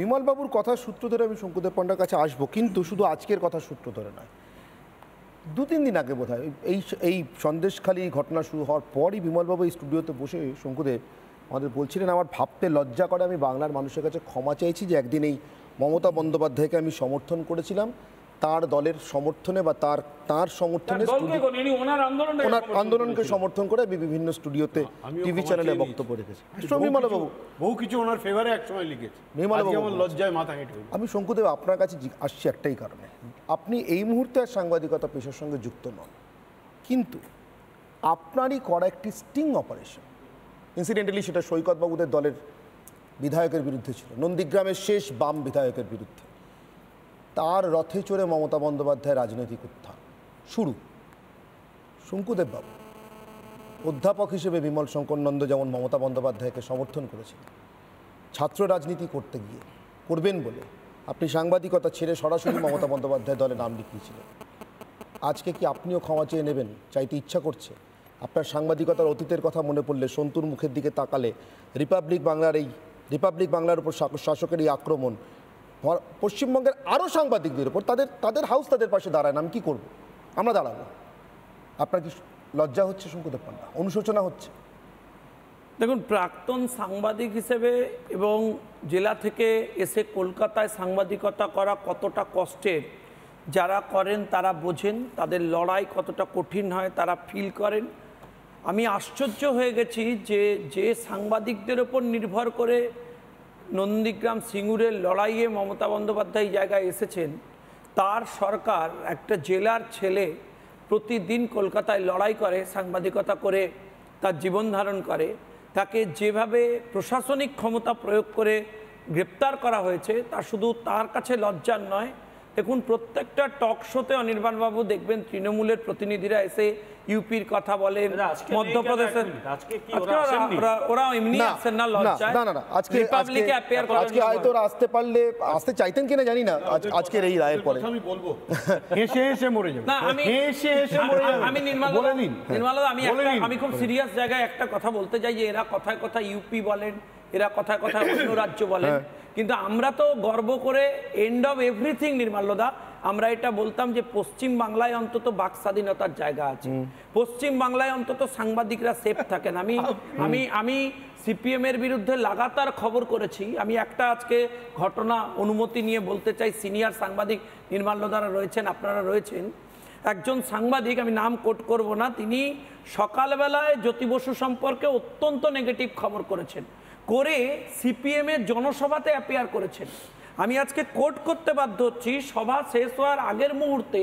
বিমলবাবুর কথা সূত্র ধরে আমি শঙ্কুদেব পাণ্ডার কাছে আসবো কিন্তু শুধু আজকের কথা সূত্র ধরে নয় দু তিন দিন আগে বোধ এই এই সন্দেশখালী ঘটনা শুরু হওয়ার পরই বিমলবাবু এই স্টুডিওতে বসে শঙ্কুদেব আমাদের বলছিলেন আমার ভাবতে লজ্জা করে আমি বাংলার মানুষের কাছে ক্ষমা চাইছি যে একদিন এই মমতা বন্দ্যোপাধ্যায়কে আমি সমর্থন করেছিলাম তার দলের সমর্থনে বা তার তার সমর্থনে ওনার আন্দোলনকে সমর্থন করে আমি বিভিন্ন স্টুডিওতে টিভি চ্যানেলে বক্তব্য রেখেছি আচ্ছা, বাবু বহু কিছু ওনার ফেভারে একসময় লিখেছি লজ্জায় মাথা হেঁটে আমি শঙ্কুদেব আপনার কাছে আসছি একটাই কারণে আপনি এই মুহূর্তে আর সাংবাদিকতা পেশার সঙ্গে যুক্ত নন কিন্তু আপনারই করা একটি স্টিং অপারেশন ইনসিডেন্টালি সেটা সৈকতবাবুদের দলের বিধায়কের বিরুদ্ধে ছিল নন্দীগ্রামের শেষ বাম বিধায়কের বিরুদ্ধে তার রথে চড়ে মমতা বন্দ্যোপাধ্যায় রাজনৈতিক উত্থান শুরু শঙ্কুদেববাবু অধ্যাপক হিসেবে বিমল শঙ্কর নন্দ যেমন মমতা বন্দ্যোপাধ্যায়কে সমর্থন করেছেন ছাত্র রাজনীতি করতে গিয়ে করবেন বলে আপনি সাংবাদিকতা ছেড়ে সরাসরি মমতা বন্দ্যোপাধ্যায় দলে নাম লিখিয়েছিলেন আজকে কি আপনিও ক্ষমা চেয়ে নেবেন চাইতে ইচ্ছা করছে আপনার সাংবাদিকতার অতীতের কথা মনে পড়লে সন্তুর মুখের দিকে তাকালে রিপাবলিক বাংলার এই রিপাবলিক বাংলার উপর শাসকের এই আক্রমণ পশ্চিমবঙ্গের আরও সাংবাদিকদের উপর তাদের তাদের হাউস তাদের পাশে দাঁড়ায় না আমি কী করবো আমরা দাঁড়াবো আপনার কি লজ্জা হচ্ছে শঙ্কুদেব পান্ডা অনুশোচনা হচ্ছে দেখুন প্রাক্তন সাংবাদিক হিসেবে এবং জেলা থেকে এসে কলকাতায় সাংবাদিকতা করা কতটা কষ্টের যারা করেন তারা বোঝেন তাদের লড়াই কতটা কঠিন হয় তারা ফিল করেন আমি আশ্চর্য হয়ে গেছি যে যে সাংবাদিকদের ওপর নির্ভর করে নন্দীগ্রাম সিঙ্গুরের লড়াইয়ে মমতা বন্দ্যোপাধ্যায় জায়গায় এসেছেন তার সরকার একটা জেলার ছেলে প্রতিদিন কলকাতায় লড়াই করে সাংবাদিকতা করে তার জীবন ধারণ করে তাকে যেভাবে প্রশাসনিক ক্ষমতা প্রয়োগ করে গ্রেপ্তার করা হয়েছে তা শুধু তার কাছে লজ্জার নয় দেখুন প্রত্যেকটা টক শোতে অনির্বাণবাবু দেখবেন তৃণমূলের প্রতিনিধিরা এসে ইউপির কথা বলেন মধ্যপ্রদেশের ওরা করা আজকে হয়তো আসতে পারলে আসতে চাইতেন কিনা জানি না আজকের এই রায়ের পরে আমি বলবো এসে এসে মরে আমি মরে আমি বলে আমি আমি খুব সিরিয়াস জায়গায় একটা কথা বলতে চাই যে এরা কথায় কথা ইউপি বলেন এরা কথা কথা অন্য রাজ্য বলেন হ্যাঁ। কিন্তু আমরা তো গর্ব করে এন্ড অব এভরিথিং নির্মাল্যদা আমরা এটা বলতাম যে পশ্চিম বাংলায় অন্তত বাক স্বাধীনতার জায়গা আছে পশ্চিম বাংলায় অন্তত সাংবাদিকরা সেফ থাকেন আমি আমি আমি সিপিএম এর বিরুদ্ধে লাগাতার খবর করেছি আমি একটা আজকে ঘটনা অনুমতি নিয়ে বলতে চাই সিনিয়র সাংবাদিক নির্মাল্যদারা রয়েছেন আপনারা রয়েছেন একজন সাংবাদিক আমি নাম কোট করব না তিনি সকালবেলায় জ্যোতি বসু সম্পর্কে অত্যন্ত নেগেটিভ খবর করেছেন করে সিপিএমের জনসভাতে অ্যাপিয়ার করেছেন আমি আজকে কোর্ট করতে বাধ্য হচ্ছি সভা শেষ হওয়ার আগের মুহূর্তে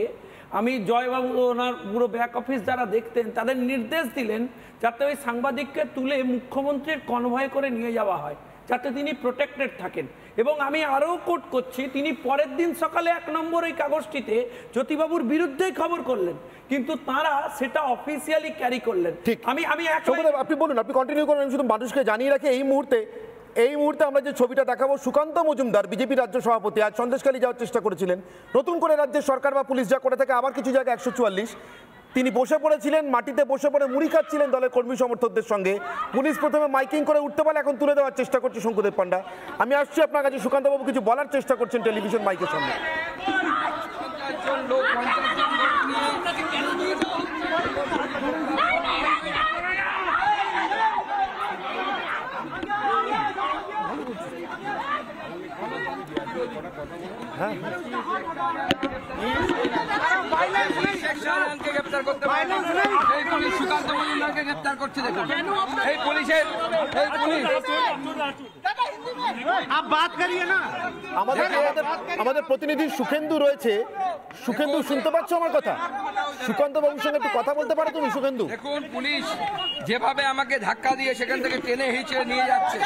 আমি জয়বাবু ওনার পুরো ব্যাক অফিস যারা দেখতেন তাদের নির্দেশ দিলেন যাতে ওই সাংবাদিককে তুলে মুখ্যমন্ত্রীর কনভয় করে নিয়ে যাওয়া হয় যাতে তিনি প্রোটেক্টেড থাকেন এবং আমি আরও কোট করছি তিনি পরের দিন সকালে এক নম্বর ওই কাগজটিতে জ্যোতিবাবুর বিরুদ্ধেই খবর করলেন কিন্তু তারা সেটা অফিসিয়ালি ক্যারি করলেন ঠিক আমি আমি আপনি বলুন আপনি কন্টিনিউ করুন আমি শুধু মানুষকে জানিয়ে রাখি এই মুহূর্তে এই মুহূর্তে আমরা যে ছবিটা দেখাবো সুকান্ত মজুমদার বিজেপি রাজ্য সভাপতি আজ সন্দেশকালী যাওয়ার চেষ্টা করেছিলেন নতুন করে রাজ্যের সরকার বা পুলিশ যা করে থাকে আবার কিছু জায়গায় একশো চুয়াল্লিশ তিনি বসে পড়েছিলেন মাটিতে বসে পড়ে মুড়ি খাচ্ছিলেন দলের কর্মী সমর্থকদের সঙ্গে পুলিশ প্রথমে মাইকিং করে উঠতে পারে এখন তুলে দেওয়ার চেষ্টা করছে শঙ্কুদেব পান্ডা আমি আসছি আপনার কাছে সুকান্তবাবু কিছু বলার চেষ্টা করছেন টেলিভিশন মাইকের সঙ্গে আমাদের আমাদের প্রতিনিধি সুখেন্দু রয়েছে সুখেন্দু শুনতে পাচ্ছ আমার কথা সুকান্ত বাবুর সঙ্গে একটু কথা বলতে পারো তুমি সুখেন্দু দেখুন পুলিশ যেভাবে আমাকে ধাক্কা দিয়ে সেখান থেকে টেনে হিচড়ে নিয়ে যাচ্ছে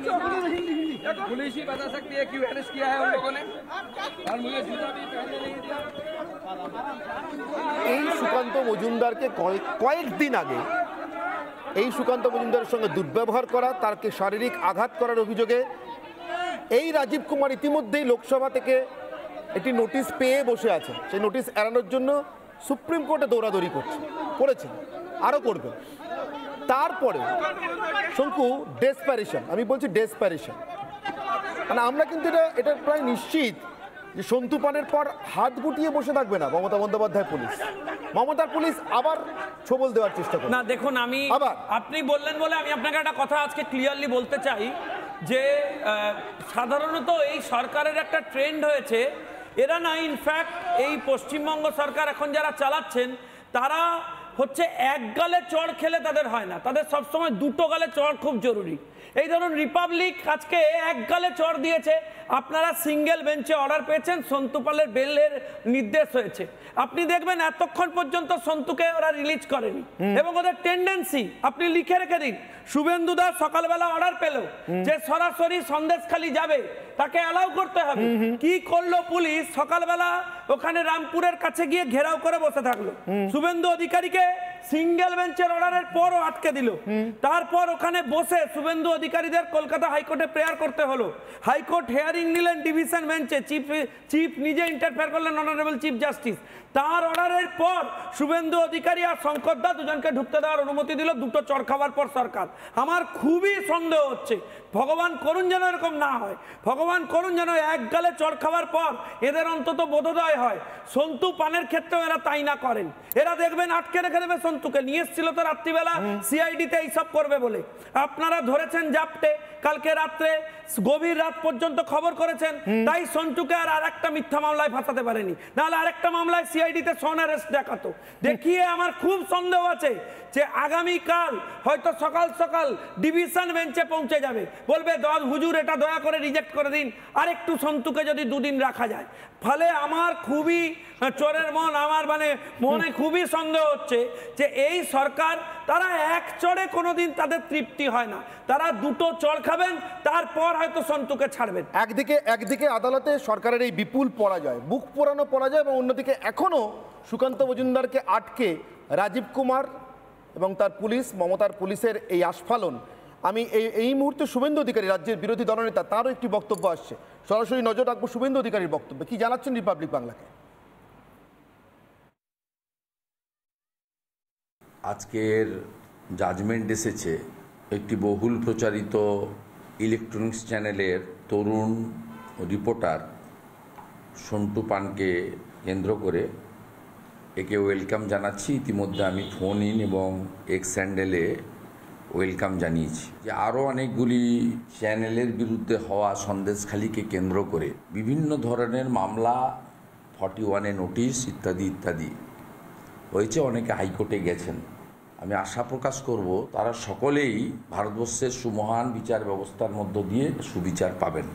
पुलिस ही बता सकती है क्यों अरेस्ट किया है उन लोगों ने और मुझे जूता भी पहनने नहीं दिया এই সুকান্ত মজুমদারকে কয়েকদিন আগে এই সুকান্ত মজুমদারের সঙ্গে দুর্ব্যবহার করা তারকে শারীরিক আঘাত করার অভিযোগে এই রাজীব কুমার ইতিমধ্যেই লোকসভা থেকে একটি নোটিশ পেয়ে বসে আছে সেই নোটিশ এড়ানোর জন্য সুপ্রিম কোর্টে দৌড়াদৌড়ি করছে করেছে আরও করবে তারপরে শঙ্কু ডেসপ্যারেশন আমি বলছি ডেসপ্যারেশন মানে আমরা কিন্তু এটা এটা প্রায় নিশ্চিত যে সন্তু পানের পর হাত গুটিয়ে বসে থাকবে না মমতা বন্দ্যোপাধ্যায় পুলিশ মমতার পুলিশ আবার ছবল দেওয়ার চেষ্টা করবে না দেখুন আমি আবার আপনি বললেন বলে আমি আপনাকে একটা কথা আজকে ক্লিয়ারলি বলতে চাই যে সাধারণত এই সরকারের একটা ট্রেন্ড হয়েছে এরা না ইনফ্যাক্ট এই পশ্চিমবঙ্গ সরকার এখন যারা চালাচ্ছেন তারা হচ্ছে এক গালে চড় খেলে তাদের হয় না তাদের সবসময় দুটো গালে চড় খুব জরুরি এই ধরুন রিপাবলিক আজকে এক গালে চড় দিয়েছে আপনারা সিঙ্গেল বেঞ্চে অর্ডার পেয়েছেন সন্তুপালের বেলের নির্দেশ হয়েছে আপনি দেখবেন এতক্ষণ পর্যন্ত সন্তুকে ওরা রিলিজ করেনি এবং ওদের টেন্ডেন্সি আপনি লিখে রেখে দিন শুভেন্দু দাস সকালবেলা অর্ডার পেল যে সরাসরি সন্দেশ খালি যাবে তাকে অ্যালাউ করতে হবে কি করলো পুলিশ সকালবেলা ওখানে রামপুরের কাছে গিয়ে ঘেরাও করে বসে থাকলো শুভেন্দু অধিকারীকে সিঙ্গেল বেঞ্চের অর্ডারের পরও আটকে দিল তারপর ওখানে বসে শুভেন্দু অধিকারীদের কলকাতা হাইকোর্টে প্রেয়ার করতে হলো হাইকোর্ট হেয়ারিং নিলেন ডিভিশন বেঞ্চে চিফ চিফ নিজে ইন্টারফেয়ার করলেন অনারেবল চিফ জাস্টিস তার অর্ডারের পর শুভেন্দু অধিকারী আর শঙ্কর দা দুজনকে ঢুকতে দেওয়ার অনুমতি দিল দুটো চর খাওয়ার পর সরকার আমার খুবই সন্দেহ হচ্ছে ভগবান করুন যেন এরকম না হয় ভগবান করুন যেন এক গালে চড় খাওয়ার পর এদের অন্তত বোধোদয় হয় সন্তু পানের ক্ষেত্রেও এরা তাই না করেন এরা দেখবেন আটকে রেখে দেবে সন্তুকে নিয়ে এসেছিল তো রাত্রিবেলা সিআইডিতে এইসব করবে বলে আপনারা ধরেছেন জাপটে কালকে রাত্রে গভীর রাত পর্যন্ত খবর করেছেন তাই সন্তুকে আর আরেকটা মিথ্যা মামলায় ফাঁসাতে পারেনি নাহলে আরেকটা মামলায় সিআইডিতে সন অ্যারেস্ট দেখাতো দেখিয়ে আমার খুব সন্দেহ আছে যে আগামীকাল হয়তো সকাল সকাল সকাল ডিভিশন বেঞ্চে পৌঁছে যাবে বলবে দল হুজুর এটা দয়া করে রিজেক্ট করে দিন আর একটু সন্তুকে যদি দুদিন রাখা যায় ফলে আমার খুবই চোরের মন আমার মানে মনে খুবই সন্দেহ হচ্ছে যে এই সরকার তারা এক চড়ে কোনোদিন তাদের তৃপ্তি হয় না তারা দুটো চড় খাবেন তারপর হয়তো সন্তুকে ছাড়বেন একদিকে একদিকে আদালতে সরকারের এই বিপুল পরাজয় বুক পোড়ানো পরাজয় এবং অন্যদিকে এখনও সুকান্ত মজুমদারকে আটকে রাজীব কুমার এবং তার পুলিশ মমতার পুলিশের এই আস্ফালন আমি এই এই মুহূর্তে শুভেন্দু অধিকারী রাজ্যের বিরোধী দলনেতা তারও একটি বক্তব্য আসছে সরাসরি নজর রাখবো শুভেন্দু অধিকারীর বক্তব্যে কি জানাচ্ছেন রিপাবলিক বাংলাকে আজকের জাজমেন্ট এসেছে একটি বহুল প্রচারিত ইলেকট্রনিক্স চ্যানেলের তরুণ রিপোর্টার সন্টু পানকে কেন্দ্র করে একে ওয়েলকাম জানাচ্ছি ইতিমধ্যে আমি ফোন ইন এবং এক্স স্যান্ডেলে ওয়েলকাম জানিয়েছি যে আরও অনেকগুলি চ্যানেলের বিরুদ্ধে হওয়া সন্দেশখালিকে কেন্দ্র করে বিভিন্ন ধরনের মামলা ফর্টি ওয়ানে নোটিশ ইত্যাদি ইত্যাদি হয়েছে অনেকে হাইকোর্টে গেছেন আমি আশা প্রকাশ করব তারা সকলেই ভারতবর্ষের সুমহান বিচার ব্যবস্থার মধ্য দিয়ে সুবিচার পাবেন